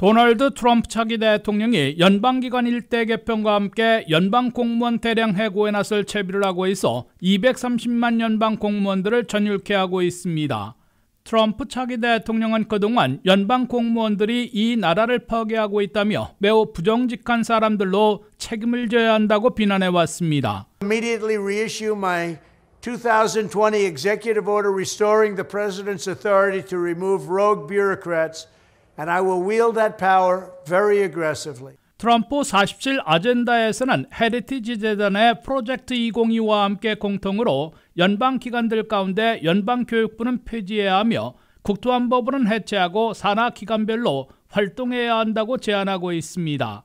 도널드 트럼프 차기 대통령이 연방기관 일대 개편과 함께 연방 공무원 대량 해고에 나설 채비를 하고 있어 230만 연방 공무원들을 전율케 하고 있습니다. 트럼프 차기 대통령은 그동안 연방 공무원들이 이 나라를 파괴하고 있다며 매우 부정직한 사람들로 책임을 져야 한다고 비난해 왔습니다. 2020 executive order restoring the president's authority to remove rogue bureaucrats and I will wield that power very aggressively. 트럼프 47 아젠다에서는 헤리티지 재단의 프로젝트 2025와 함께 공통으로 연방 기관들 가운데 연방 교육부는 폐지해야 하며 국토안보부는 해체하고 산하 기관별로 활동해야 한다고 제안하고 있습니다.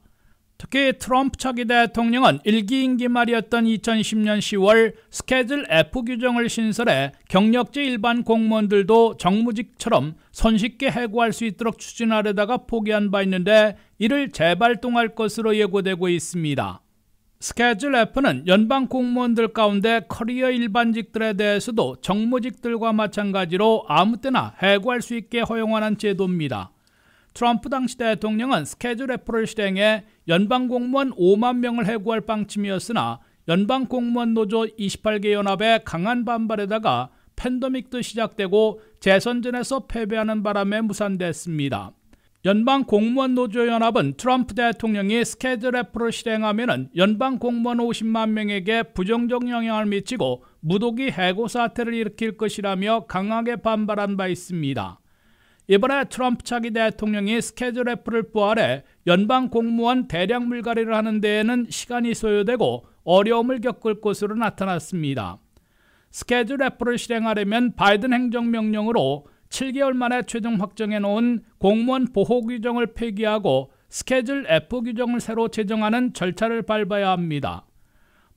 특히 트럼프 차기 대통령은 일기 임기 말이었던 2010년 10월 스케줄 F 규정을 신설해 경력제 일반 공무원들도 정무직처럼 손쉽게 해고할 수 있도록 추진하려다가 포기한 바 있는데 이를 재발동할 것으로 예고되고 있습니다. 스케줄 F는 연방 공무원들 가운데 커리어 일반직들에 대해서도 정무직들과 마찬가지로 아무 때나 해고할 수 있게 허용하는 제도입니다. 트럼프 당시 대통령은 스케줄 F를 실행해 연방 공무원 5만 명을 해고할 방침이었으나 연방 공무원 노조 28개 연합의 강한 반발에다가 팬더믹도 시작되고 재선전에서 패배하는 바람에 무산됐습니다. 연방 공무원 노조 연합은 트럼프 대통령이 스케줄 F를 실행하면 연방 공무원 50만 명에게 부정적 영향을 미치고 무더기 해고 사태를 일으킬 것이라며 강하게 반발한 바 있습니다. 이번에 트럼프 차기 대통령이 스케줄 F를 부활해 연방 공무원 대량 물갈이를 하는 데에는 시간이 소요되고 어려움을 겪을 것으로 나타났습니다. 스케줄 F를 실행하려면 바이든 행정명령으로 7개월 만에 최종 확정해 놓은 공무원 보호 규정을 폐기하고 스케줄 F 규정을 새로 제정하는 절차를 밟아야 합니다.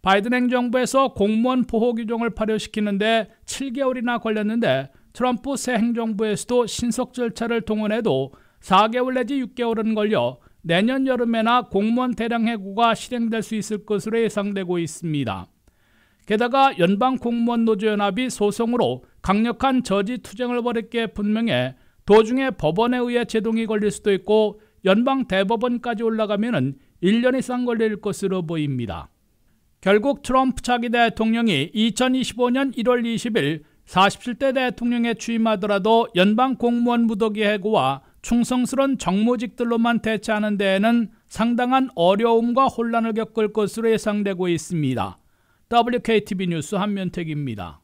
바이든 행정부에서 공무원 보호 규정을 발효시키는데 7개월이나 걸렸는데 트럼프 새 행정부에서도 신속 절차를 동원해도 4개월 내지 6개월은 걸려 내년 여름에나 공무원 대량 해고가 실행될 수 있을 것으로 예상되고 있습니다. 게다가 연방공무원노조연합이 소송으로 강력한 저지 투쟁을 벌였기에 분명해 도중에 법원에 의해 제동이 걸릴 수도 있고 연방대법원까지 올라가면 1년 이상 걸릴 것으로 보입니다. 결국 트럼프 차기 대통령이 2025년 1월 20일 47대 대통령에 취임하더라도 연방 공무원 무더기 해고와 충성스런 정무직들로만 대체하는 데에는 상당한 어려움과 혼란을 겪을 것으로 예상되고 있습니다. WKTV 뉴스 한면택입니다.